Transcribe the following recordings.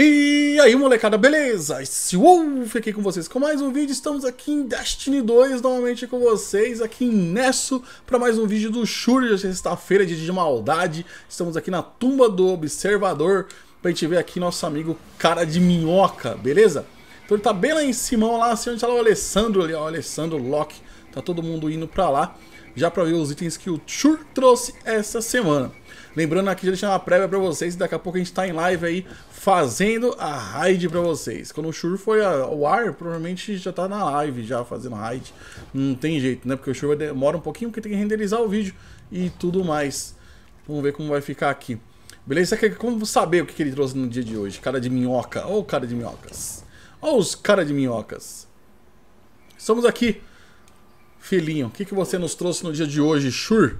E aí, molecada, beleza? Esse Wolf aqui com vocês com mais um vídeo. Estamos aqui em Destiny 2 novamente com vocês, aqui em Nesso, para mais um vídeo do Shuri de sexta-feira, dia de maldade. Estamos aqui na tumba do Observador, pra gente ver aqui nosso amigo Cara de Minhoca, beleza? Então ele tá bem lá em cima, lá assim onde tá o Alessandro ali, ó, o Alessandro Locke. Tá todo mundo indo pra lá, já pra ver os itens que o Shur trouxe essa semana. Lembrando aqui, já deixar uma prévia pra vocês. Daqui a pouco a gente tá em live aí fazendo a raid pra vocês. Quando o Shur foi ao ar, provavelmente já tá na live já fazendo raid. Não tem jeito, né? Porque o Shur demora um pouquinho porque tem que renderizar o vídeo e tudo mais. Vamos ver como vai ficar aqui. Beleza? Como saber o que ele trouxe no dia de hoje? Cara de minhoca. Ô, oh, cara de minhocas. Ó oh, os cara de minhocas. Estamos aqui. Filhinho, o que, que você nos trouxe no dia de hoje, Shur?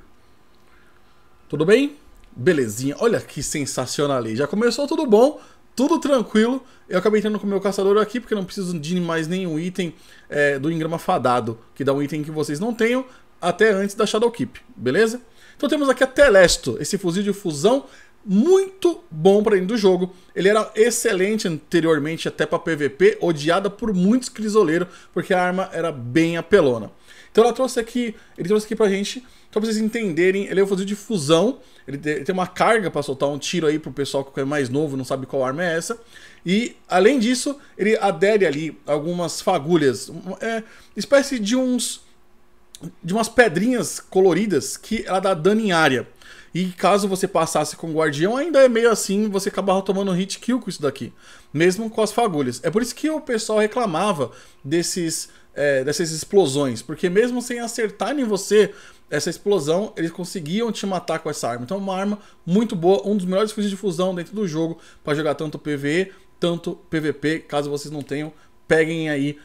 Tudo bem? Belezinha, olha que sensacional aí. Já começou tudo bom, tudo tranquilo. Eu acabei entrando com o meu caçador aqui, porque não preciso de mais nenhum item é, do engrama fadado, que dá um item que vocês não tenham até antes da Shadow Keep, beleza? Então temos aqui a Telesto, esse fuzil de fusão muito bom para dentro do jogo. Ele era excelente anteriormente até para PVP, odiada por muitos crisoleiros, porque a arma era bem apelona. Então ela trouxe aqui, ele trouxe aqui pra gente, só pra vocês entenderem, ele é um fuzil de fusão, ele tem uma carga para soltar um tiro aí pro pessoal que é mais novo, não sabe qual arma é essa. E além disso, ele adere ali algumas fagulhas, é, espécie de uns de umas pedrinhas coloridas que ela dá dano em área. E caso você passasse com o guardião, ainda é meio assim, você acabava tomando hit kill com isso daqui. Mesmo com as fagulhas. É por isso que o pessoal reclamava desses, é, dessas explosões. Porque mesmo sem acertar em você, essa explosão, eles conseguiam te matar com essa arma. Então é uma arma muito boa, um dos melhores fuzis de fusão dentro do jogo para jogar tanto PvE, tanto PvP. Caso vocês não tenham, peguem aí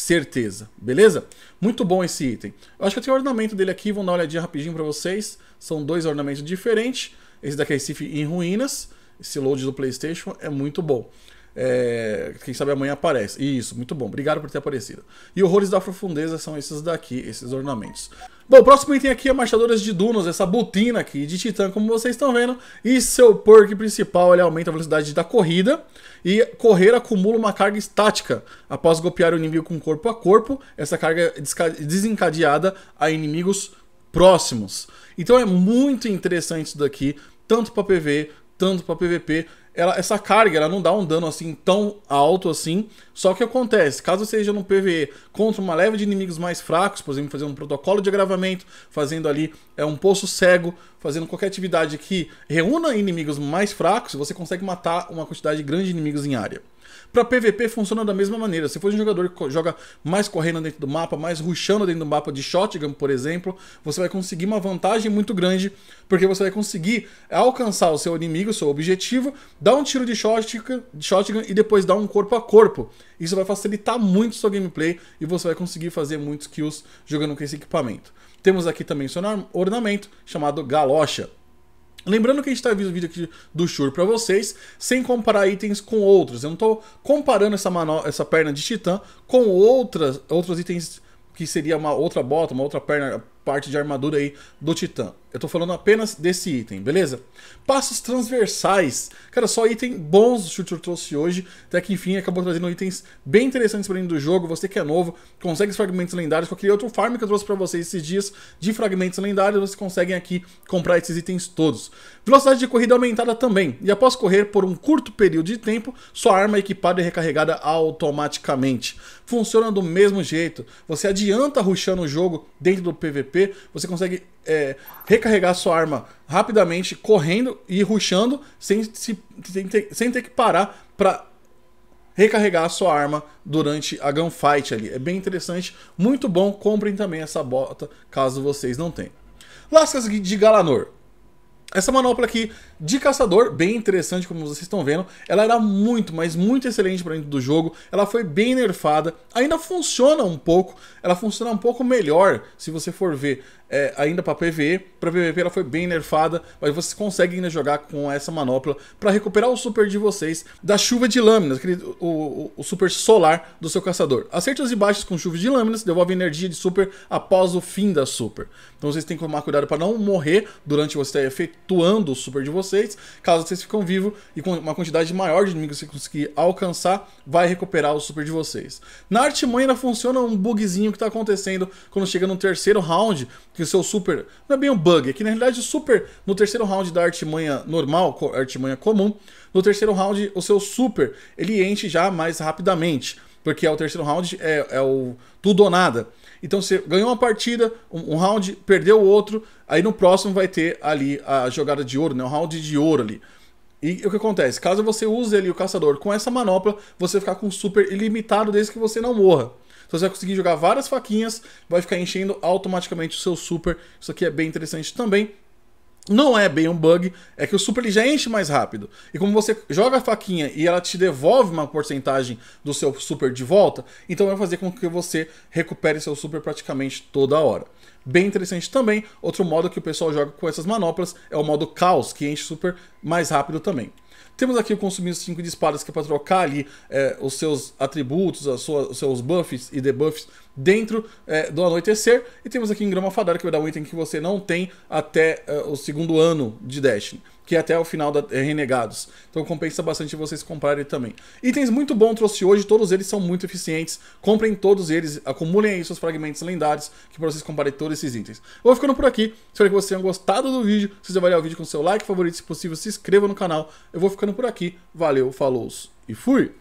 certeza, beleza? Muito bom esse item. Eu acho que eu tenho o ornamento dele aqui, vou dar uma olhadinha rapidinho para vocês. São dois ornamentos diferentes. Esse daqui é Recife em ruínas. Esse load do PlayStation é muito bom. É, quem sabe amanhã aparece. Isso, muito bom. Obrigado por ter aparecido. E horrores da profundeza são esses daqui, esses ornamentos. Bom, o próximo item aqui é Marchadoras de Dunos, essa botina aqui de Titã, como vocês estão vendo. E seu perk principal, ele aumenta a velocidade da corrida. E correr acumula uma carga estática. Após golpear o inimigo com corpo a corpo, essa carga é desencadeada a inimigos próximos. Então é muito interessante isso daqui, tanto para PV, tanto para PVP ela, essa carga ela não dá um dano assim tão alto assim. Só que acontece, caso seja num PVE contra uma leve de inimigos mais fracos, por exemplo, fazendo um protocolo de agravamento, fazendo ali é um poço cego, fazendo qualquer atividade que reúna inimigos mais fracos, você consegue matar uma quantidade grande de inimigos em área. Para PVP funciona da mesma maneira. Se for um jogador que joga mais correndo dentro do mapa, mais rushando dentro do mapa de shotgun, por exemplo, você vai conseguir uma vantagem muito grande, porque você vai conseguir alcançar o seu inimigo, o seu objetivo, dar um tiro de shotgun, shotgun e depois dar um corpo a corpo. Isso vai facilitar muito sua gameplay e você vai conseguir fazer muitos kills jogando com esse equipamento. Temos aqui também seu ornamento, chamado galocha. Lembrando que a gente está vendo o vídeo aqui do Shure para vocês, sem comparar itens com outros. Eu não estou comparando essa, essa perna de titã com outras, outros itens que seria uma outra bota, uma outra perna parte de armadura aí do Titã. Eu tô falando apenas desse item, beleza? Passos transversais. Cara, só item bons o Shooter trouxe hoje. Até que enfim, acabou trazendo itens bem interessantes pra dentro do jogo. Você que é novo, consegue os fragmentos lendários. Com aquele outro farm que eu trouxe pra vocês esses dias de fragmentos lendários, vocês conseguem aqui comprar esses itens todos. Velocidade de corrida aumentada também. E após correr por um curto período de tempo, sua arma é equipada e recarregada automaticamente. Funciona do mesmo jeito. Você adianta rushando o jogo dentro do PVP você consegue é, recarregar sua arma rapidamente, correndo e ruxando, sem, se, sem, ter, sem ter que parar para recarregar a sua arma durante a gunfight ali. É bem interessante, muito bom. Comprem também essa bota caso vocês não tenham. Lascas de Galanor. Essa manopla aqui de caçador, bem interessante como vocês estão vendo, ela era muito, mas muito excelente para dentro do jogo, ela foi bem nerfada, ainda funciona um pouco, ela funciona um pouco melhor se você for ver é, ainda para PvE, para PvP ela foi bem nerfada, mas você consegue ainda jogar com essa manopla para recuperar o super de vocês da chuva de lâminas, aquele, o, o, o super solar do seu caçador. Acertos e baixos com chuva de lâminas devolvem energia de super após o fim da super. Então vocês têm que tomar cuidado para não morrer durante você ter efeito tuando o super de vocês. Caso vocês ficam vivos e com uma quantidade maior de inimigos que conseguir alcançar, vai recuperar o super de vocês. Na artimanha funciona um bugzinho que está acontecendo quando chega no terceiro round, que o seu super. Não é bem um bug, é que na realidade o super, no terceiro round da artimanha normal, artimanha comum, no terceiro round o seu super ele enche já mais rapidamente. Porque é o terceiro round, é, é o tudo ou nada. Então você ganhou uma partida, um, um round, perdeu o outro, aí no próximo vai ter ali a jogada de ouro, né? O round de ouro ali. E o que acontece? Caso você use ali o caçador com essa manopla, você ficar com super ilimitado desde que você não morra. Então você vai conseguir jogar várias faquinhas, vai ficar enchendo automaticamente o seu super. Isso aqui é bem interessante também. Não é bem um bug, é que o super já enche mais rápido. E como você joga a faquinha e ela te devolve uma porcentagem do seu super de volta, então vai fazer com que você recupere seu super praticamente toda hora. Bem interessante também, outro modo que o pessoal joga com essas manoplas é o modo caos, que enche super mais rápido também. Temos aqui o consumir 5 de espadas, que é para trocar ali é, os seus atributos, os seus buffs e debuffs dentro é, do anoitecer. E temos aqui em Grama Fadar, que vai dar um item que você não tem até é, o segundo ano de Destiny que é até o final da é, Renegados. Então compensa bastante vocês comprarem também. Itens muito bom trouxe hoje, todos eles são muito eficientes. Comprem todos eles, acumulem aí seus fragmentos lendários, que pra vocês comprarem todos esses itens. Vou ficando por aqui, espero que vocês tenham gostado do vídeo. Se vocês avaliar o vídeo com seu like, favorito, se possível, se inscreva no canal. Eu vou ficando por aqui, valeu, falou e fui!